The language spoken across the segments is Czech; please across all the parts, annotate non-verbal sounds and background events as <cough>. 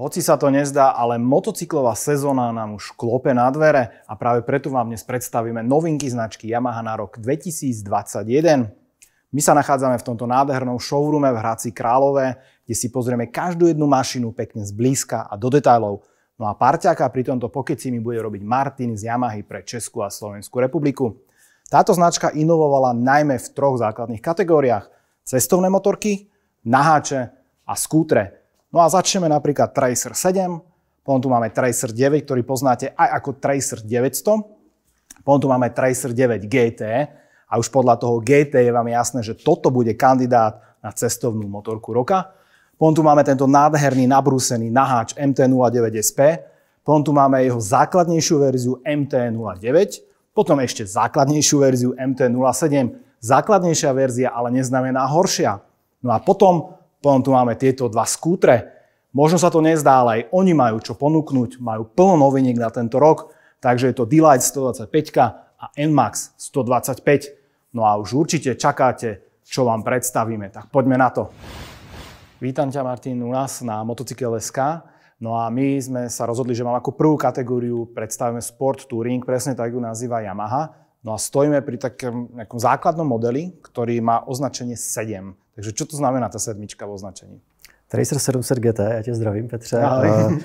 Hoci sa to nezdá, ale motocyklová sezóna nám už klope na dvere a práve preto vám dnes predstavíme novinky značky Yamaha na rok 2021. My sa nachádzame v tomto nádhernom showroome v Hradci Králové, kde si pozrieme každú jednu mašinu pekne zblízka a do detailov. No a parťáka pri tomto pokeci mi bude robiť Martin z Yamahy pre Českú a Slovenskú republiku. Táto značka inovovala najmä v troch základných kategóriách. Cestovné motorky, naháče a skútre – No a začneme napríklad Tracer 7, potom tu máme Tracer 9, ktorý poznáte aj ako Tracer 900, potom tu máme Tracer 9 GT e a už podľa toho GT e je vám jasné, že toto bude kandidát na cestovnú motorku roka. Potom tu máme tento nádherný nabrúsený naháč MT-09SP, potom tu máme jeho základnejšiu verziu MT-09, potom ešte základnejšiu verziu MT-07, základnejšia verzia, ale neznamená horšia. No a potom Potom tu máme tieto dva skútre. Možno sa to nezdá, ale aj oni majú čo ponúknuť, majú plno noviniek na tento rok, takže je to Delight 125 a NMAX 125. No a už určite čakáte, čo vám predstavíme, tak poďme na to. Vítam ťa Martin u nás na SK. No a my sme sa rozhodli, že mám ako prvú kategóriu predstavíme Sport Touring, presne tak ju nazýva Yamaha. No a stojíme pri takém nejakom základnom modeli, ktorý má označenie 7. Takže čo to znamená ta sedmička v označení? Tracer 700 GT, já tě zdravím, Petře. Ahoj. Eh,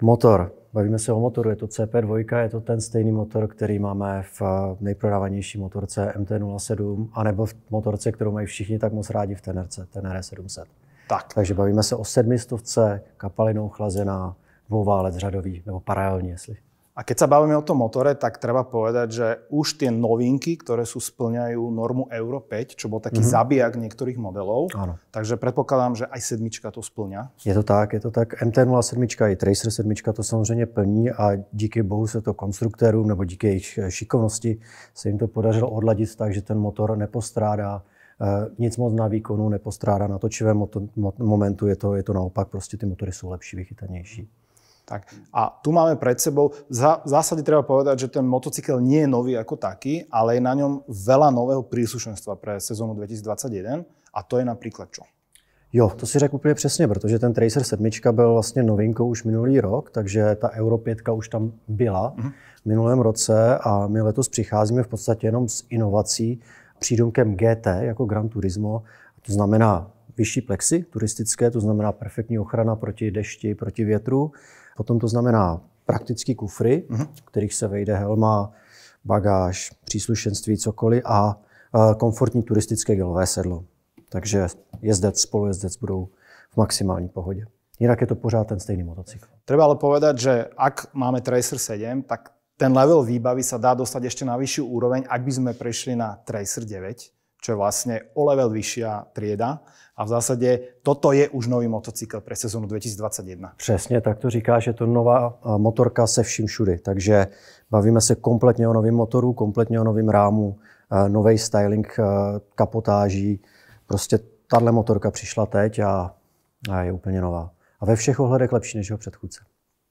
motor. Bavíme se o motoru, je to CP2, je to ten stejný motor, který máme v eh, nejprodávanější motorce MT-07, anebo v motorce, kterou mají všichni tak moc rádi v Tenerce, Tenere 700. Tak. Takže bavíme se o sedmistovce, kapalinou chlazená, dvouválec řadový, nebo paralelně, jestli a keď sa bavíme o tom motore, tak treba povedať, že už tie novinky, ktoré sú splňajú normu Euro 5, čo bol taký mm -hmm. zabijak niektorých modelov, ano. takže predpokladám, že aj sedmička to splňa. Je to tak, je to tak. MT-07 i Tracer 7 to samozřejmě plní a díky bohu se to konstruktérům nebo díky jejich šikovnosti se jim to podařilo odladit tak, že ten motor nepostrádá eh, nic moc na výkonu nepostrádá na točivém momentu, je to, je to naopak, prostě ty motory jsou lepší, vychytanější. Tak. A tu máme pred sebou, v zásade treba povedať, že ten motocykel nie je nový ako taký, ale je na ňom veľa nového príslušenstva pre sezónu 2021 a to je napríklad čo? Jo, to si řekl úplně přesně, protože ten Tracer 7 byl vlastně novinkou už minulý rok, takže ta Euro 5 už tam byla mhm. v minulém roce a my letos přicházíme v podstatě jenom s inovací přídomkem GT jako Gran Turismo, to znamená vyšší plexy turistické, to znamená perfektní ochrana proti dešti, proti větru, Potom to znamená prakticky kufry, mm kterých se vejde helma, bagáž, příslušenství, cokoliv a e, komfortní turistické gelové sedlo. Takže jezdec, spolujezdec budou v maximální pohodě. Jinak je to pořád ten stejný motocykl. Treba ale povedať, že ak máme Tracer 7, tak ten level výbavy sa dá dostať ešte na vyšší úroveň, ak by sme prešli na Tracer 9 čo je vlastne o level vyššia trieda. A v zásadě toto je už nový motocykl pre sezónu 2021. Přesně, tak to říkáš, je to nová eh, motorka se vším všudy. Takže bavíme se kompletně o novém motoru, kompletně o novém rámu, eh, nový styling eh, kapotáží. Prostě tahle motorka přišla teď a, a je úplně nová. A ve všech ohledech lepší než jeho předchůdce.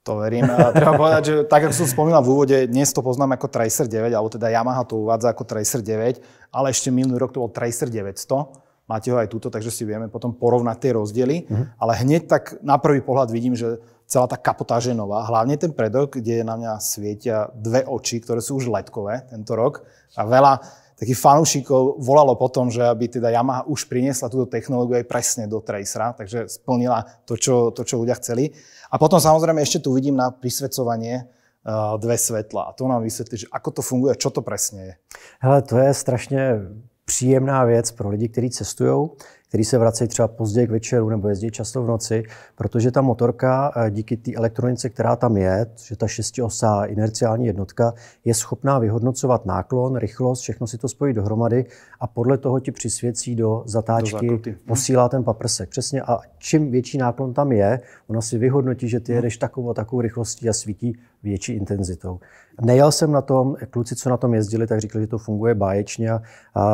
To verím. A treba <laughs> povedať, že tak, ako som spomínal v úvode, dnes to poznám ako Tracer 9, alebo teda Yamaha to uvádza ako Tracer 9, ale ešte minulý rok to bol Tracer 900. Máte ho aj túto, takže si vieme potom porovnať tie rozdiely. Mm-hmm. Ale hneď tak na prvý pohľad vidím, že celá tá kapotáž je nová. Hlavne ten predok, kde na mňa svietia dve oči, ktoré sú už ledkové tento rok. A veľa takých fanúšikov volalo potom, že aby teda Yamaha už priniesla túto technológiu aj presne do tracera, takže splnila to čo, to, čo ľudia chceli. A potom samozrejme ešte tu vidím na prisvedcovanie uh, dve svetla. A to nám vysvetlí, že ako to funguje, čo to presne je. Hele, to je strašně příjemná věc pro lidi, kteří cestují, který se vracejí třeba později k večeru nebo jezdí často v noci, protože ta motorka eh, díky té elektronice, která tam je, že ta šestiosá inerciální jednotka, je schopná vyhodnocovat náklon, rychlost, všechno si to spojí dohromady a podle toho ti přisvěcí do zatáčky, do posílá ten paprsek. Přesně a čím větší náklon tam je, ona si vyhodnotí, že ty hmm. jedeš takovou a takovou rychlostí a svítí větší intenzitou. Nejel jsem na tom, kluci, co na tom jezdili, tak říkali, že to funguje báječně a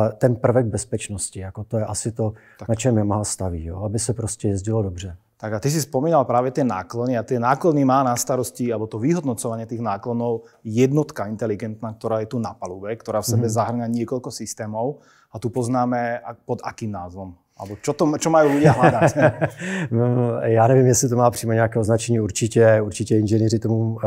ten prvek bezpečnosti, jako to je asi to, tak. na čem Yamaha staví, jo, aby se prostě jezdilo dobře. Tak a ty si spomínal právě ty náklony a ty náklony má na starosti, alebo to vyhodnocování těch náklonů jednotka inteligentná, která je tu na palube, která v sebe mm -hmm. zahrňuje několik systémů a tu poznáme pod akým názvom? Abo čo, to, čo mají lidé hledat? Já nevím, jestli to má přímo nějaké označení. Určitě, určitě inženýři tomu uh,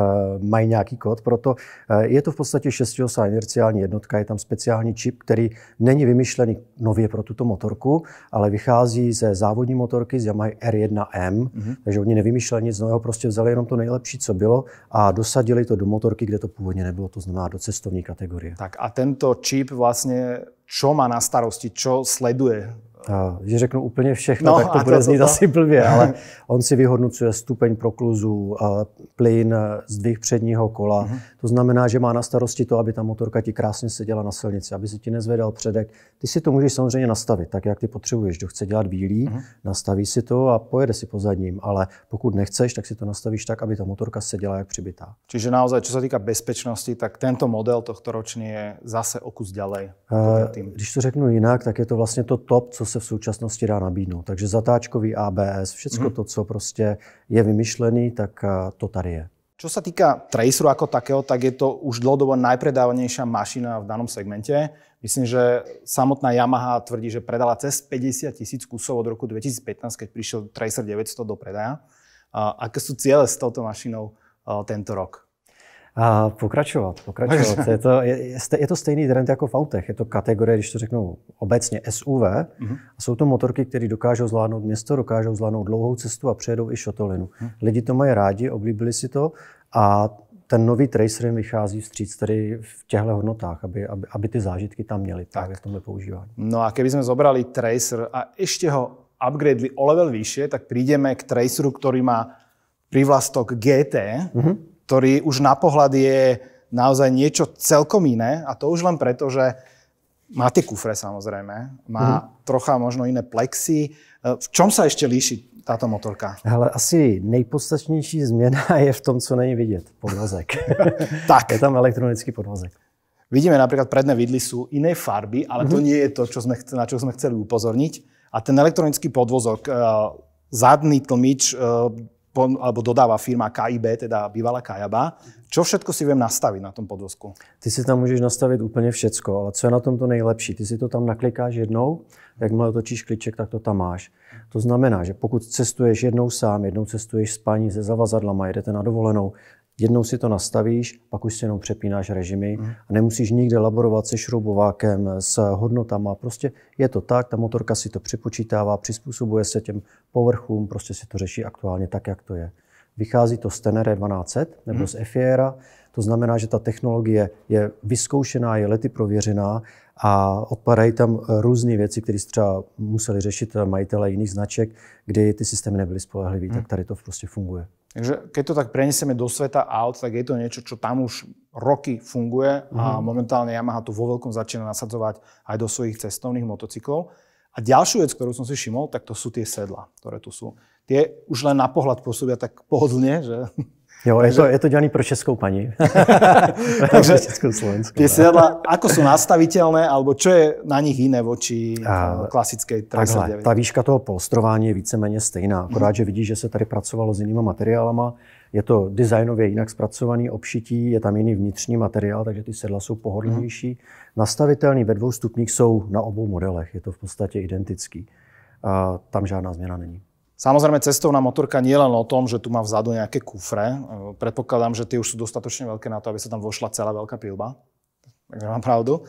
mají nějaký kód. Proto uh, eh, je to v podstatě šestiosá inerciální jednotka. Je tam speciální čip, který není vymyšlený nově pro tuto motorku, ale vychází ze závodní motorky z Yamaha R1M. Mm-hmm. Takže oni nevymýšleli nic nového, prostě vzali jenom to nejlepší, co bylo a dosadili to do motorky, kde to původně nebylo, to znamená do cestovní kategorie. Tak a tento čip vlastně čo má na starosti, čo sleduje že řeknu úplně všechno, no, tak to bude to, znít to, to. asi blbě, ale on si vyhodnocuje stupeň prokluzu, plyn, zdvih předního kola. Mm-hmm. To znamená, že má na starosti to, aby ta motorka ti krásně seděla na silnici, aby se ti nezvedal předek. Ty si to můžeš samozřejmě nastavit tak, jak ty potřebuješ. Kdo chce dělat bílý, mm-hmm. nastaví si to a pojede si po zadním, ale pokud nechceš, tak si to nastavíš tak, aby ta motorka seděla jak přibitá. Čiže naozaj, co se týká bezpečnosti, tak tento model tohto ročně je zase o kus dělej. Eh, když to řeknu jinak, tak je to vlastně to top, co se se v současnosti dá nabídnout. Takže zatáčkový ABS, všechno mhm. to, co prostě je vymyšlený, tak eh, to tady je. Čo sa týka Traceru ako takého, tak je to už dlhodobo najpredávanejšia mašina v danom segmente. Myslím, že samotná Yamaha tvrdí, že predala cez 50 tisíc kusov od roku 2015, keď prišiel Tracer 900 do predaja. Aké sú ciele s touto mašinou eh, tento rok? A pokračovat, pokračovat. Je to, je, je to stejný trend jako v autech. Je to kategorie, když to řeknu obecně, SUV. Mm-hmm. A jsou to motorky, které dokážou zvládnout město, dokážou zvládnout dlouhou cestu a přejedou i šotolinu. Mm-hmm. Lidi to mají rádi, oblíbili si to a ten nový tracer jim vychází vstříc tady v těchto hodnotách, aby, aby, aby ty zážitky tam měli tak. v tomhle používání. No a keby jsme zobrali tracer a ještě ho upgradeli o level výše, tak přijdeme k traceru, který má privlastok GT. Mm-hmm ktorý už na pohľad je naozaj niečo celkom iné a to už len preto, že má ty kufre samozrejme, má mm. trocha možno iné plexy. E, v čom sa ešte líši tato motorka? Ale asi nejpodstatnější změna <laughs> je v tom, co není vidět. Podvozek. <laughs> tak. Je tam elektronický podvozek. Vidíme například predné vidly jsou jiné farby, ale mm-hmm. to mhm. nie je to, čo sme, na čo sme chceli upozorniť. A ten elektronický podvozok, e, zadný tlmič, e, pon, alebo dodáva firma KIB, teda bývalá Kajaba. Čo všetko si viem nastavit na tom podvozku? Ty si tam můžeš nastavit úplně všecko, ale co je na tom to nejlepší? Ty si to tam naklikáš jednou, jakmile točíš kliček, tak to tam máš. To znamená, že pokud cestuješ jednou sám, jednou cestuješ s paní se zavazadlama, jedete na dovolenou, Jednou si to nastavíš, pak už si jenom přepínáš režimy mm. a nemusíš nikde laborovat se šroubovákem, s hodnotama. Prostě je to tak, ta motorka si to přepočítává, přizpůsobuje se těm povrchům, prostě si to řeší aktuálně tak, jak to je. Vychází to z Tenere 1200 nebo mm. z Efiera, to znamená, že ta technologie je vyzkoušená, je lety prověřená a odpadají tam různé věci, které třeba museli řešit majitele jiných značek, kdy ty systémy nebyly spolehlivé, tak mm. tady to prostě funguje. Takže keď to tak prenesieme do sveta aut, tak je to niečo, čo tam už roky funguje mm-hmm. a mhm. momentálne Yamaha to vo veľkom začína nasadzovať aj do svojich cestovných motocyklov. A ďalšiu vec, ktorú som si všimol, tak to sú tie sedla, ktoré tu sú. Tie už len na pohľad pôsobia tak pohodlne, že Jo, je, to, je to dělaný pro českou paní. <laughs> <laughs> Takže Československu. Tie no. sedla, ako jsou nastavitelné, alebo čo je na nich jiné voči A, eh, klasické trase Ta výška toho polstrování je víceméně stejná, mhm. akorát, že vidíš, že se tady pracovalo s jinýma materiálama, je to designově jinak zpracovaný obšití, je tam jiný vnitřní materiál, takže ty sedla jsou pohodlnější. Mm. Nastavitelný ve dvou stupních jsou na obou modelech, je to v podstatě identický. A tam žádná změna není. Samozrejme, cestovná motorka nie len o tom, že tu má vzadu nejaké kufre. E, predpokladám, že tie už sú dostatočne veľké na to, aby sa tam vošla celá veľká prilba. Takže mám pravdu.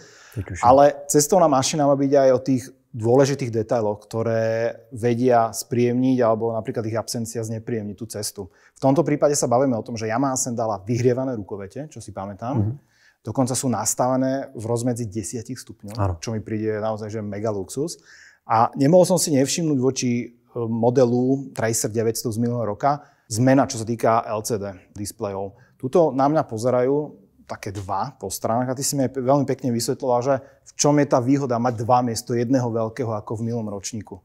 Ale cestovná mašina má byť aj o tých dôležitých detailoch, ktoré vedia spríjemniť alebo napríklad ich absencia znepríjemniť tú cestu. V tomto prípade sa bavíme o tom, že Yamaha sem dala vyhrievané rukovete, čo si pamätám. Mm-hmm. Dokonca sú nastavené v rozmedzi 10 stupňov, ano. čo mi príde naozaj že mega luxus. A nemohol som si nevšimnúť voči modelu Tracer 900 z minulého roka, zmena, čo sa týka LCD displejov. Tuto na mňa pozerajú také dva po stranách a ty si mi veľmi pekne vysvetloval, že v čom je ta výhoda mať dva miesto jedného veľkého jako v minulom ročníku.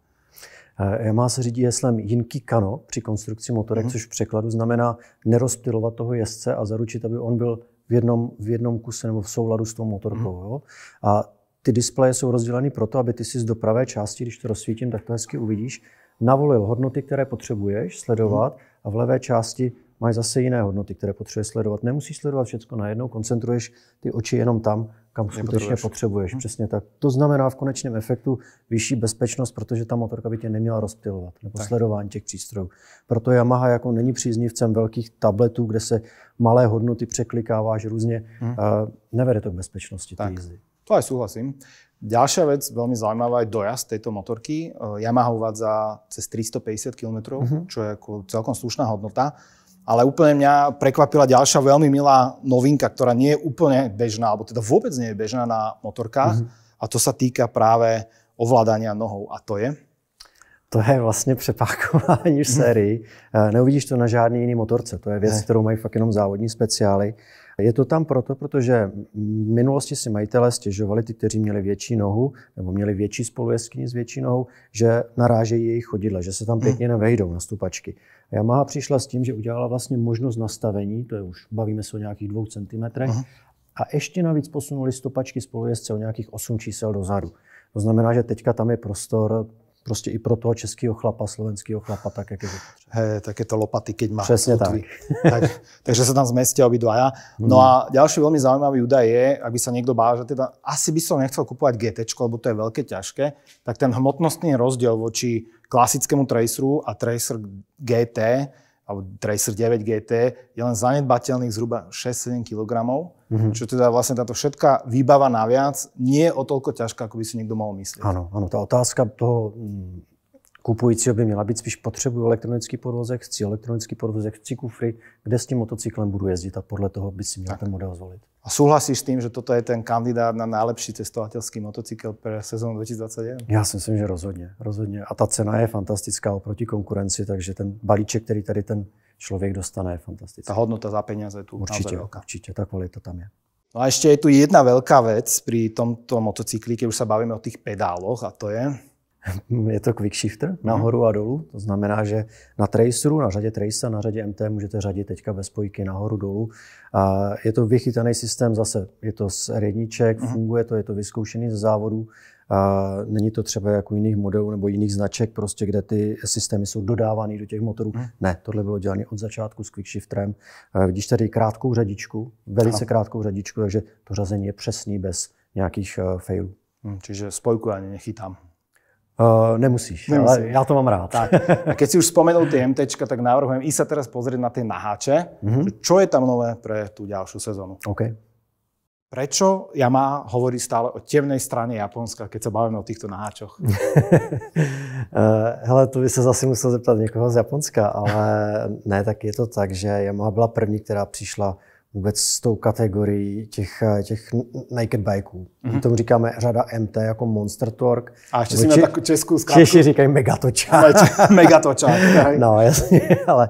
EMA eh, se řídí jeslem Jinky Kano při konstrukci motorek, mm což v překladu znamená nerozptylovat toho jezdce a zaručit, aby on byl v jednom, v jednom kuse nebo v souladu s tou motorkou. mm Jo? A ty displeje jsou rozděleny proto, aby ty si z dopravé části, když to rozsvítím, tak to hezky uvidíš, navolil hodnoty, které potřebuješ sledovat a v levé části máš zase jiné hodnoty, které potřebuješ sledovat. Nemusíš sledovat všechno najednou, koncentruješ ty oči jenom tam, kam skutečně potřebuješ. potřebuješ. Mhm. Přesně tak. To znamená v konečném efektu vyšší bezpečnost, protože ta motorka by tě neměla rozptilovat nebo tak. sledování těch přístrojů. Proto Yamaha jako není příznivcem velkých tabletů, kde se malé hodnoty překlikáváš různě, hmm. nevede to k bezpečnosti tak. té jízdy. To aj souhlasím. Ďalšia vec, veľmi zaujímavá, je dojazd tejto motorky. Eh, Yamaha uvádza cez 350 km, mm-hmm. čo je ako celkom slušná hodnota. Ale úplne mňa prekvapila ďalšia veľmi milá novinka, ktorá nie je úplne bežná, alebo teda vôbec nie je bežná na motorkách. Mm-hmm. A to sa týka práve ovládania nohou. A to je? To je vlastně přepákování v mhm. sérii. Eh, neuvidíš to na žádný jiný motorce. To je věc, ktorú kterou mají fakt jenom závodní speciály. Je to tam proto, protože v minulosti si majitelé stěžovali, ty, kteří měli větší nohu nebo měli větší spolujeskyni s větší nohou, že narážejí jejich chodidla, že se tam hmm. pěkně nevejdou na stupačky. A Yamaha přišla s tím, že udělala vlastně možnost nastavení, to je už, bavíme se o nějakých dvou centimetrech, uh-huh. a ještě navíc posunuli stupačky spolujezdce o nějakých osm čísel dozadu. To znamená, že teďka tam je prostor prostě i pro toho českého chlapa, slovenského chlapa, tak jak je to tak také to lopaty, keď má. Přesně tak. <laughs> tak. takže se tam zmestí obidvaja. No a hmm. další velmi zajímavý údaj je, aby se někdo bál, že teda asi by som nechcel kupovat GT, lebo to je velké ťažké, tak ten hmotnostný rozdíl voči klasickému Traceru a Tracer GT alebo Tracer 9 GT je len zanedbateľných zhruba 6-7 kg, mm-hmm. čo teda vlastne táto všetká výbava naviac nie je o toľko ťažká, ako by si niekto mal myslieť. Áno, áno, tá otázka toho mm, kupujícího by měla být spíš potřebuji elektronický podvozek, chci elektronický podvozek, chci kufry, kde s tím motocyklem budu jezdit a podle toho by si měl tak. ten model zvolit. A souhlasíš s tím, že toto je ten kandidát na nejlepší cestovatelský motocykl pro sezónu 2021? Já si myslím, že rozhodně, rozhodně. A ta cena je fantastická oproti konkurenci, takže ten balíček, který tady ten člověk dostane, je fantastický. Ta hodnota za peníze je tu určitě, velká. Určitě, ta kvalita tam je. No a ještě je tu jedna velká věc při tomto motocykli, když už sa bavíme o těch pedáloch, a to je, <laughs> je to quick shifter mhm. nahoru a dolů. To znamená, že na traceru, na řadě trace, na řadě MT můžete řadit teďka bez spojky nahoru dolů. A je to vychytaný systém zase, je to z r mhm. funguje to, je to vyzkoušený ze závodu. A není to třeba jako jiných modelů nebo jiných značek, prostě, kde ty systémy jsou dodávány do těch motorů. Mhm. Ne, tohle bylo dělané od začátku s A Vidíš tady krátkou řadičku, velice krátkou řadičku, takže to řazení je přesný bez nějakých eh, failů. Hm, čiže spojku ani nechytám. Uh, nemusíš, ale já to mám rád. Tak. A keď si už spomenul ty MTčka, tak navrhujem i se teraz pozrieť na ty naháče. Mm-hmm. Čo je tam nové pre tú ďalšiu sezonu? Okay. Prečo Yamaha hovorí stále o temnej strane Japonska, keď se bavíme o týchto naháčoch? <laughs> Eh, hele, to by se zase musel zeptat někoho z Japonska, ale ne, tak je to tak, že Yamaha byla první, která přišla vůbec s tou kategorií těch, eh, těch naked bikeů. Mm-hmm. tomu říkáme řada MT jako Monster Torque. A ještě si měl takovou českou zkrátku. Češi říkají megatočák. Megatočák. <laughs> no jasně, <laughs> ale